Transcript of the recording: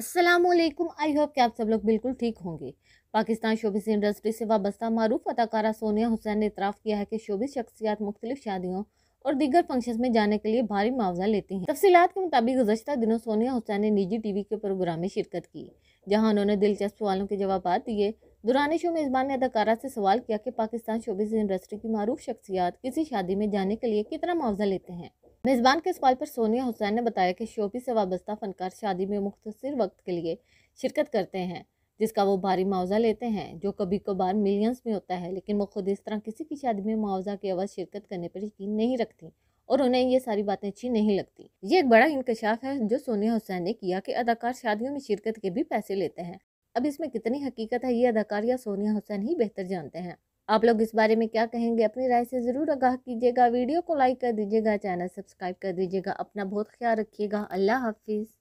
Aslam I hope कि आप सब लोग बिल्कुल ठीक होंगे पाकिस्तान शोबिस इंडस्ट्री से वाबस्ता मरूफ अदाकारा सोनिया हुसैन ने इतराफ़ किया है कि शोबिस शख्सियात मुख्तलि शादियों और दीगर फंक्शन में जाने के लिए भारी मुआवजा लेती हैं तफसीत के मुताबिक गुजशत दिनों सोनिया हुसैन ने निजी टी वी के प्रोग्राम में शिरकत की जहाँ उन्होंने दिलचस्प सवालों के जवाब दिए दुरान शो मेज़बान ने अदाकारा से सवाल किया कि पाकिस्तान शोबिस इंडस्ट्री की मरूफ शख्सियात किसी शादी में जाने के लिए कितना मुआवजा लेते हैं मेज़बान के सवाल पर सोनिया हुसैन ने बताया कि शोपी से वाबस्ता फनकार शादी में मुख्तर वक्त के लिए शिरकत करते हैं जिसका वो भारी मुआवजा लेते हैं जो कभी कभार मिलियंस में होता है लेकिन वो खुद इस तरह किसी की शादी में मुआवजा की आवाज़ शिरकत करने पर यकीन नहीं रखती और उन्हें ये सारी बातें अच्छी नहीं लगती ये एक बड़ा इंकशाफ है जो सोनिया हुसैन ने किया कि अदाकार शादियों में शिरकत के भी पैसे लेते हैं अब इसमें कितनी हकीकत है ये अदाकार या सोनिया हुसैन ही बेहतर जानते हैं आप लोग इस बारे में क्या कहेंगे अपनी राय से ज़रूर आगाह कीजिएगा वीडियो को लाइक कर दीजिएगा चैनल सब्सक्राइब कर दीजिएगा अपना बहुत ख्याल रखिएगा अल्लाह हाफिज़